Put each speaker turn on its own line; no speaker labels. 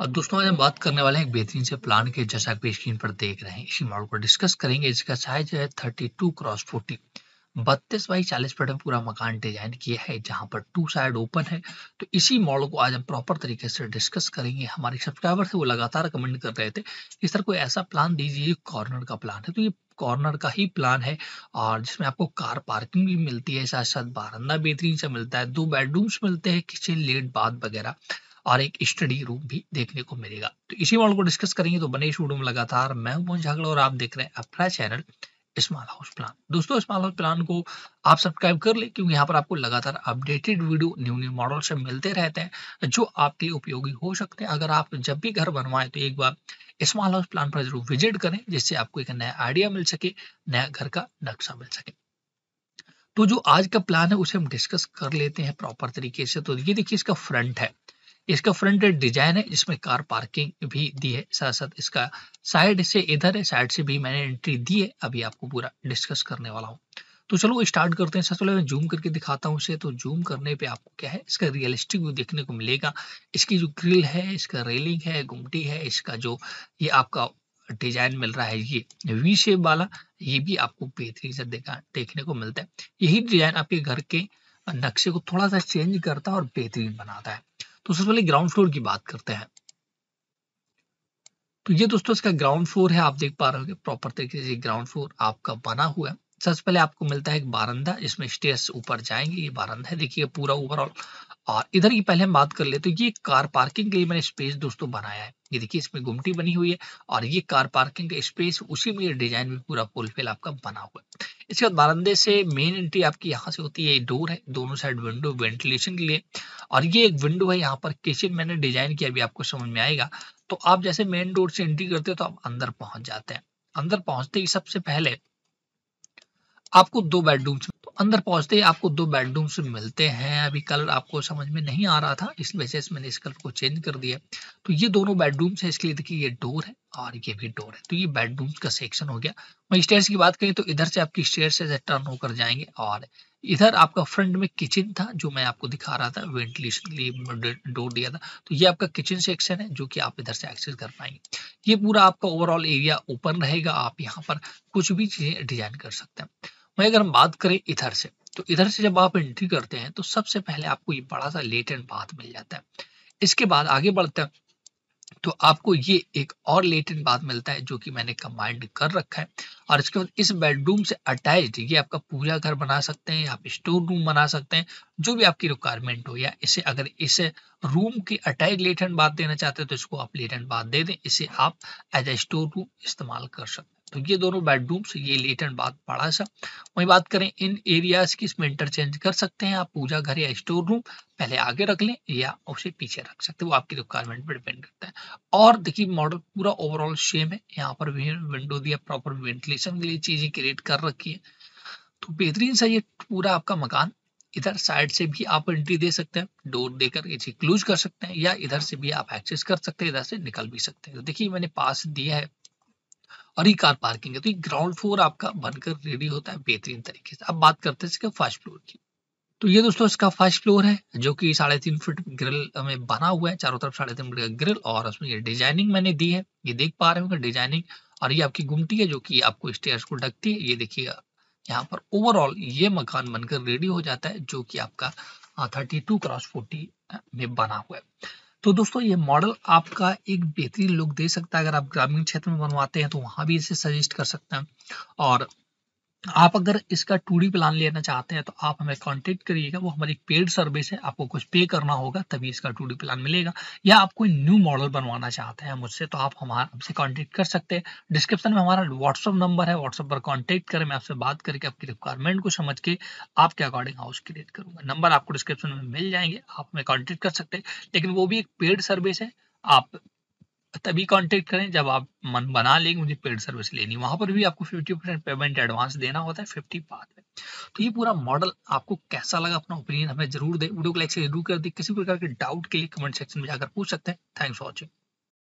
अब दोस्तों आज हम बात करने वाले हैं एक बेहतरीन से प्लान के जैसा आप स्क्रीन पर देख रहे हैं इसी मॉडल को डिस्कस करेंगे इसका साइज है थर्टी टू क्रॉस फोर्टी बत्तीस बाई चालीस फीट में पूरा मकान डिजाइन किया है जहां पर टू साइड ओपन है तो इसी मॉडल को आज हम प्रॉपर तरीके से डिस्कस करेंगे हमारे सब्सक्राइबर थे वो लगातार कमेंट कर रहे थे इस तरह कोई ऐसा प्लान दीजिए कॉर्नर का प्लान है तो ये कॉर्नर का ही प्लान है और जिसमें आपको कार पार्किंग भी मिलती है साथ साथ बारंदा बेहतरीन से मिलता है दो बेडरूम्स मिलते हैं किचन लेट बाथ वगैरह और एक स्टडी रूम भी देखने को मिलेगा तो इसी वर्ल्ड को डिस्कस करेंगे तो बने शूडो में लगातार मैं हूं झागड़ा और आप देख रहे हैं अपना चैनल स्मॉल हाउस प्लान दोस्तों स्मॉल हाउस प्लान को आप सब्सक्राइब कर ले क्योंकि यहाँ पर आपको लगातार updated video new new model से मिलते रहते हैं जो आपके उपयोगी हो सकते हैं अगर आप जब भी घर बनवाए तो एक बार स्मॉल हाउस प्लान पर जरूर विजिट करें जिससे आपको एक नया आइडिया मिल सके नया घर का नक्शा मिल सके तो जो आज का प्लान है उसे हम डिस्कस कर लेते हैं प्रॉपर तरीके से तो ये देखिए इसका फ्रंट है इसका फ्रंट डिजाइन है जिसमें कार पार्किंग भी दी है साथ साथ इसका साइड से इधर है साइड से भी मैंने एंट्री दी है अभी आपको पूरा डिस्कस करने वाला हूँ तो चलो स्टार्ट करते हैं सबसे पहले मैं जूम करके दिखाता हूँ इसे तो जूम करने पे आपको क्या है इसका रियलिस्टिक व्यू देखने को मिलेगा इसकी जो ग्रिल है इसका रेलिंग है गुमटी है इसका जो ये आपका डिजाइन मिल रहा है ये वी शेप वाला ये भी आपको बेहतरीन से देखा देखने को मिलता है यही डिजाइन आपके घर के नक्शे को थोड़ा सा चेंज करता है और बेहतरीन बनाता है तो सबसे पहले ग्राउंड फ्लोर की बात करते हैं तो ये दोस्तों इसका ग्राउंड फ्लोर है आप देख पा रहे हो प्रॉपर तरीके से ग्राउंड फ्लोर आपका बना हुआ है सबसे पहले आपको मिलता है एक बारंदा इसमें स्टेयर्स ऊपर जाएंगे ये बारंदा है देखिए पूरा ओवरऑल और इधर की पहले हम बात कर ले तो ये कार पार्किंग के लिए मैंने स्पेस दोस्तों बनाया है ये देखिए इसमें गुमटी बनी हुई है और ये कार पार्किंग का स्पेस उसी में ये डिजाइन भी पूरा फुलफिल आपका बना हुआ है इसके बाद बारंदे से मेन एंट्री आपकी यहाँ से होती है डोर है दोनों साइड विंडो वेंटिलेशन के लिए और ये एक विंडो है यहाँ पर किचन मैंने डिजाइन किया अभी आपको समझ में आएगा तो आप जैसे मेन डोर से एंट्री करते हो तो आप अंदर पहुंच जाते हैं अंदर पहुंचते ही सबसे पहले आपको दो बेडरूम्स तो अंदर पहुंचते ही आपको दो बेडरूम्स मिलते हैं अभी कलर आपको समझ में नहीं आ रहा था इस वजह से मैंने इस कलर को चेंज कर दिया तो ये दोनों बेडरूम्स है इसके लिए देखिए ये डोर है और ये भी डोर है तो ये बेडरूम्स का सेक्शन हो गया वहीं स्टेयर की बात करें तो इधर से आपकी स्टेयर से टर्न होकर जाएंगे और इधर आपका फ्रंट में किचन था जो मैं आपको दिखा रहा था वेंटिलेशन के लिए डोर दिया था तो ये आपका किचन सेक्शन है जो कि आप इधर से एक्सेस कर पाएंगे ये पूरा आपका ओवरऑल एरिया ओपन रहेगा आप यहाँ पर कुछ भी चीज़ें डिजाइन कर सकते हैं वहीं अगर हम बात करें इधर से तो इधर से जब आप एंट्री करते हैं तो सबसे पहले आपको ये बड़ा सा लेटेंट बात मिल जाता है इसके बाद आगे बढ़ते हैं तो आपको ये एक और लेटेंट बात मिलता है जो कि मैंने कमांड कर रखा है और इसके बाद इस बेडरूम से अटैच ये आपका पूजा घर बना सकते हैं आप स्टोर रूम बना सकते हैं जो भी आपकी रिक्वायरमेंट हो या इसे अगर इस रूम की अटैच लेटेंट बात देना चाहते हैं तो इसको आप लेटेंट बात दे दें इसे आप एज ए स्टोर रूम इस्तेमाल कर सकते हैं तो ये दोनों बेडरूम्स ये लेटेंट बात बड़ा सा वही बात करें इन एरियाज की इसमें इंटरचेंज कर सकते हैं आप पूजा घर या स्टोर रूम पहले आगे रख लें या उसे पीछे रख सकते हैं वो आपकी रिक्वायरमेंट पर डिपेंड करता है और देखिए मॉडल पूरा ओवरऑल सेम है यहाँ पर विंडो दिया प्रॉपर वेंटिलेशन के लिए चीजें क्रिएट कर रखी है तो बेहतरीन सा ये पूरा आपका मकान इधर साइड से भी आप एंट्री दे सकते हैं डोर देकर इसे क्लूज कर सकते हैं या इधर से भी आप एक्सेस कर सकते हैं इधर से निकल भी सकते हैं तो देखिए मैंने पास दिया है और ये कार पार्किंग है तो ये ग्राउंड फ्लोर आपका बनकर रेडी होता है बेहतरीन तरीके से अब बात करते हैं इसके फर्स्ट फ्लोर की तो ये दोस्तों इसका फर्स्ट फ्लोर है जो कि साढ़े तीन फुट ग्रिल में बना हुआ है चारों तरफ साढ़े तीन फुट का ग्रिल और उसमें ये डिजाइनिंग मैंने दी है ये देख पा रहे होंगे डिजाइनिंग और ये आपकी गुमटी है जो कि आपको स्टेयर्स को ढकती है ये देखिए यहाँ पर ओवरऑल ये मकान बनकर रेडी हो जाता है जो कि आपका थर्टी टू क्रॉस फोर्टी में बना हुआ है तो दोस्तों ये मॉडल आपका एक बेहतरीन लुक दे सकता है अगर आप ग्रामीण क्षेत्र में बनवाते हैं तो वहाँ भी इसे सजेस्ट कर सकते हैं और आप अगर इसका टू प्लान लेना चाहते हैं तो आप हमें कांटेक्ट करिएगा वो हमारी पेड सर्विस है आपको कुछ पे करना होगा तभी इसका टू प्लान मिलेगा या आप कोई न्यू मॉडल बनवाना चाहते हैं मुझसे तो आप हमारा हमसे कांटेक्ट कर सकते हैं डिस्क्रिप्शन में हमारा व्हाट्सअप नंबर है व्हाट्सअप पर कॉन्टेक्ट करें मैं आपसे बात करके आपकी रिक्वायरमेंट को समझ के आपके अकॉर्डिंग हाउस क्रिएट करूंगा नंबर आपको डिस्क्रिप्शन में मिल जाएंगे आप हमें कॉन्टेक्ट कर सकते हैं लेकिन वो भी एक पेड सर्विस है आप तभी कांटेक्ट करें जब आप मन बना लेंगे मुझे पेड सर्विस लेनी वहां पर भी आपको 50 परसेंट पेमेंट एडवांस देना होता है 50 बाद में तो ये पूरा मॉडल आपको कैसा लगा अपना ओपिनियन हमें जरूर दें वीडियो को लाइक से जरूर कर दें किसी प्रकार के डाउट के लिए कमेंट सेक्शन में जाकर पूछ सकते हैं थैंक्स फॉर वॉचिंग